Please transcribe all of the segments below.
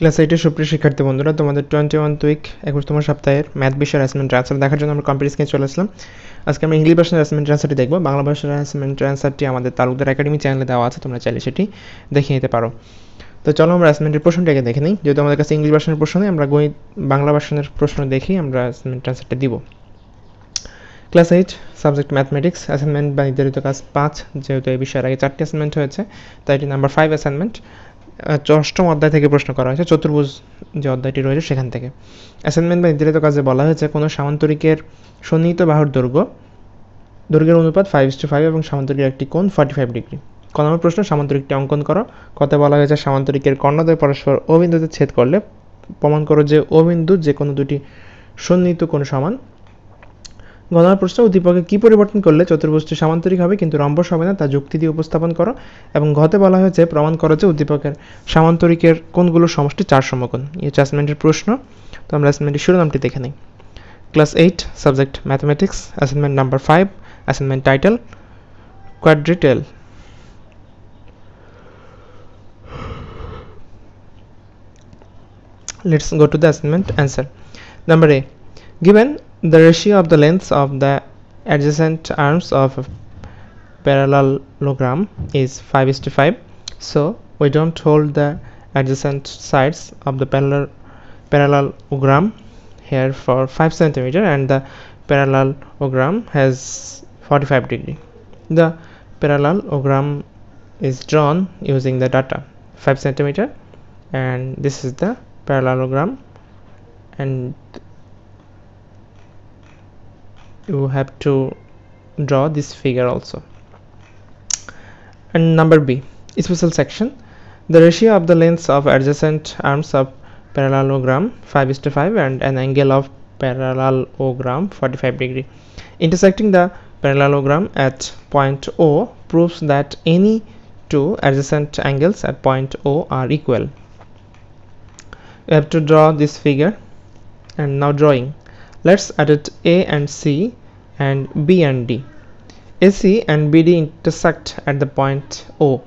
Class এইটের সুপ্রিয় শিক্ষার্থী বন্ধুরা তোমাদের টোয়েন্টি ওয়ান উইক একুশতম সপ্তাহের ম্যাথ বিষয়ের অ্যাসাইনমেন্ট ট্রান্সফার দেখার জন্য আমরা কম্পিউটার স্ক্রিনে চলে আসলাম আজকে আমরা ইংলিশ ভাষার অ্যাসাইনমেন্ট ট্রান্সারটি দেখবো বাংলা ভাষার অ্যাসাইনমেন্ট ট্রান্সফারটি আমাদের তালুকদার একাডেমি চ্যানেলে দেওয়া আছে তোমরা চাইলে সেটি দেখে নিতে পারো তো চলো আমরা অ্যাসাইনমেন্টের প্রশ্নটাকে দেখে নিই যেহেতু আমাদের কাছে ইংলিশ ভাষণের প্রশ্নে আমরা গণিত বাংলা ভাষণের প্রশ্ন দেখেই আমরা অ্যাসাইনমেন্ট ট্রান্সফারটা দিব class eight subject mathematics assignment বা নির্ধারিত কাজ পাঁচ যেহেতু এই বিষয়ের আগে চারটি অ্যাসাইনমেন্ট হয়েছে তাই এটি নাম্বার ফাইভ অ্যাসাইনমেন্ট অষ্টম অধ্যায় থেকে প্রশ্ন করা হয়েছে চতুর্ভুজ যে অধ্যায়টি রয়েছে সেখান থেকে অ্যাসাইনমেন্ট বা নির্ধারিত কাজে বলা হয়েছে কোনো সামান্তরিকের সন্নিহিত বাহুর দৈর্ঘ্য দৈর্ঘ্যের অনুপাত ফাইভ টু ফাইভ এবং সামান্তরিকের একটি কোণ ফর্টি ফাইভ ডিগ্রি ক প্রশ্ন সামান্তরিকটি অঙ্কন করো কতে বলা হয়েছে সামান্তরিকের কর্ণদয় পরস্পর অবিন্দুতে ছেদ করলে প্রমাণ করো যে অবিন্দু যে কোনো দুটি সন্নিহিত কোন সমান গণনার প্রশ্ন উদ্দীপকে কী পরিবর্তন করলে চতুর্ভুজটি সামান্তরিক হবে কিন্তু রম্বস হবে না তা যুক্তি দিয়ে উপস্থাপন করো এবং ঘতে বলা হয়েছে প্রমাণ করো যে উদ্দীপকের সামান্তরিকের কোনগুলো সমষ্টি চার সমকোণ এই অ্যাসাইনমেন্টের প্রশ্ন তো আমরা অ্যাসাইনমেন্টের শিরোনামটি দেখে নিই class eight subject mathematics assignment number five assignment title quadrilateral let's go to the assignment answer number A given the ratio of the lengths of the adjacent arms of a parallelogram is 5 is to 5 so we don't hold the adjacent sides of the parallel parallelogram here for 5 centimeter and the parallelogram has 45 degree the parallelogram is drawn using the data 5 centimeter and this is the parallelogram and you have to draw this figure also and number b special section the ratio of the lengths of adjacent arms of parallelogram 5 is to 5 and an angle of parallelogram 45 degree intersecting the parallelogram at point o proves that any two adjacent angles at point o are equal You have to draw this figure and now drawing Let's edit A and C and B and D. AC and BD intersect at the point O.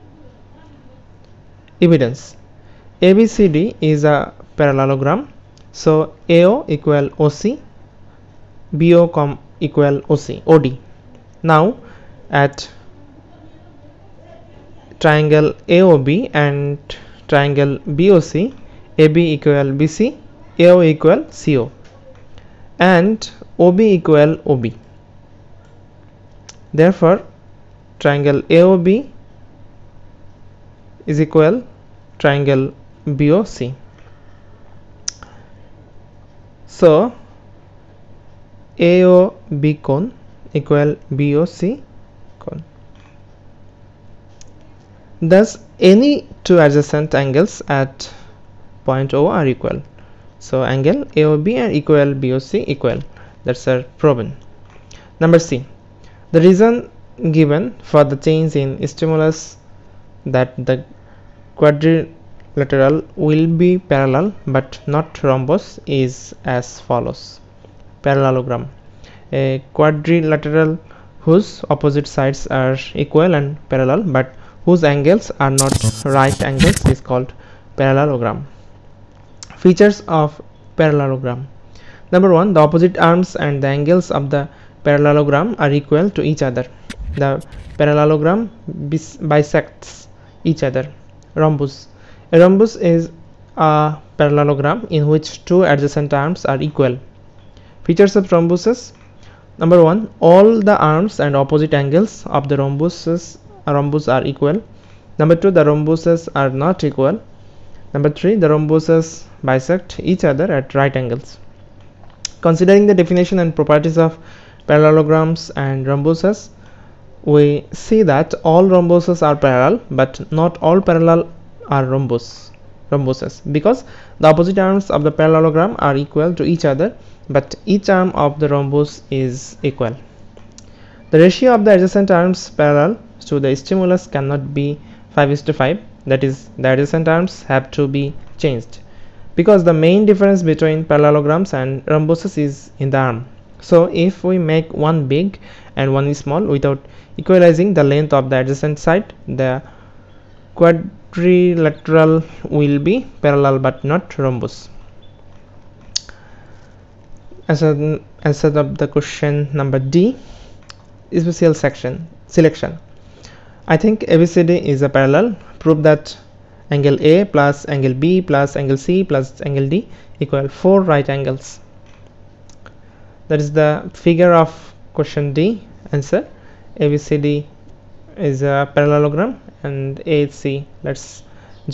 Evidence ABCD is a parallelogram. So AO equal OC, BO com equal OC, OD. Now at triangle AOB and triangle BOC, AB equal BC, AO equal CO and OB equal OB. Therefore, triangle AOB is equal triangle BOC. So, AOB cone equal BOC cone. Thus, any two adjacent angles at point O are equal so angle AOB and equal BOC equal that's our proven number C the reason given for the change in stimulus that the quadrilateral will be parallel but not rhombus is as follows parallelogram a quadrilateral whose opposite sides are equal and parallel but whose angles are not right angles is called parallelogram Features of parallelogram. Number one, the opposite arms and the angles of the parallelogram are equal to each other. The parallelogram bisects each other. Rhombus. A rhombus is a parallelogram in which two adjacent arms are equal. Features of rhombuses. Number one, all the arms and opposite angles of the rhombuses rhombus are equal. Number two, the rhombuses are not equal. Number three, the rhombuses bisect each other at right angles. Considering the definition and properties of parallelograms and rhombuses, we see that all rhombuses are parallel but not all parallel are rhombus rhombuses because the opposite arms of the parallelogram are equal to each other but each arm of the rhombus is equal. The ratio of the adjacent arms parallel to the stimulus cannot be 5 is to 5 that is the adjacent arms have to be changed because the main difference between parallelograms and rhombuses is in the arm so if we make one big and one small without equalizing the length of the adjacent side the quadrilateral will be parallel but not rhombus as a answer of the question number d special section selection i think abcd is a parallel prove that angle A plus angle B plus angle C plus angle D equal 4 right angles that is the figure of question D answer ABCD is a parallelogram and AC. let's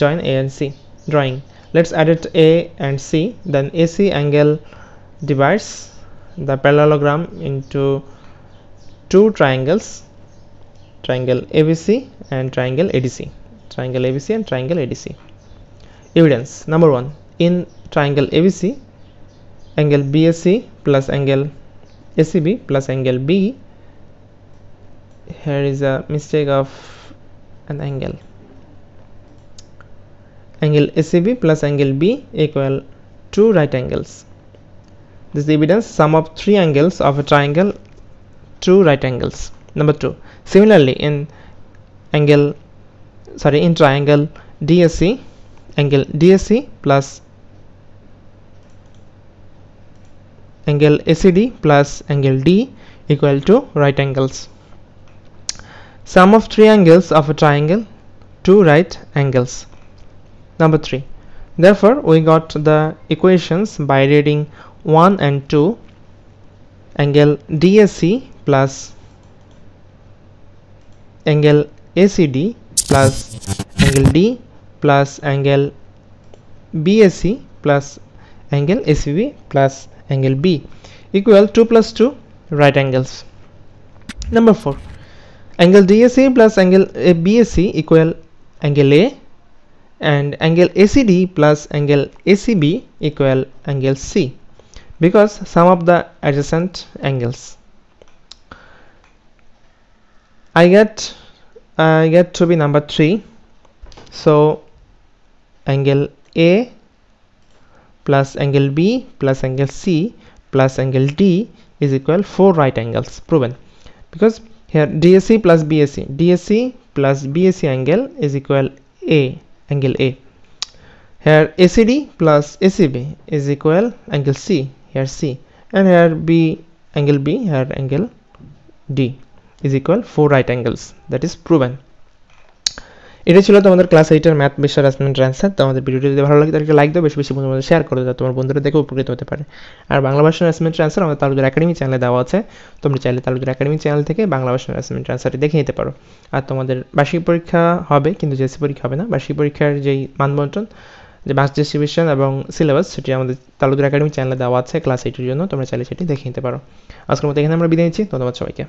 join A and C drawing let's edit A and C then AC angle divides the parallelogram into two triangles triangle ABC and triangle ADC triangle ABC and triangle ADC. Evidence number one in triangle ABC, angle BSC plus angle ACB plus angle B. Here is a mistake of an angle. Angle ACB plus angle B equal two right angles. This evidence sum of three angles of a triangle, two right angles. Number two. Similarly, in angle sorry in triangle DSC angle DSC plus angle ACD plus angle D equal to right angles sum of three angles of a triangle two right angles number three therefore we got the equations by reading 1 and 2 angle DSC plus angle ACD plus angle D plus angle BSC plus angle ACB plus angle B equal 2 plus 2 right angles. Number 4 angle DSC plus angle eh, BSC equal angle A and angle ACD plus angle ACB equal angle C because sum of the adjacent angles. I get I get to be number 3 so angle A plus angle B plus angle C plus angle D is equal 4 right angles proven because here DSC plus BSC DSC plus BSC angle is equal A angle A here ACD plus ACB is equal angle C here C and here B angle B here angle D is equal four right angles that is proven এটা ছিল তোমাদের class এইটের math বিশ্বের অ্যাসমেন্ট answer তোমাদের ভিডিওটি যদি ভালো লাগে তাহলে লাইক দাও বেশি বেশি বন্ধুদের শেয়ার করে দাও তোমার বন্ধুরা দেখে উপকৃত হতে পারে আর বাংলা ভাষার অ্যাসমেন্ট অ্যান্সার আমাদের তালুদের একাডেমি চ্যানেলে দেওয়া আছে তোমরা চাইলে তালুদের একাডেমি চ্যানেল থেকে বাংলা ভাষার অ্যাসমেন্ট অ্যান্সারটি দেখে নিতে পারো আর তোমাদের বার্ষিক পরীক্ষা হবে কিন্তু জেসি পরীক্ষা হবে না বার্ষিক পরীক্ষার যেই মানবন্টন যে মাস ডিস্ট্রিবিউশন এবং সিলেবাস সেটি আমাদের তালুদের একাডেমি চ্যানেলে দেওয়া আছে ক্লাস এইটের জন্য তোমরা চাইলে সেটি দেখে নিতে পারো আজকের মতো এখানে আমরা বিদায় নিচ্ছি ধন্যবাদ সবাইকে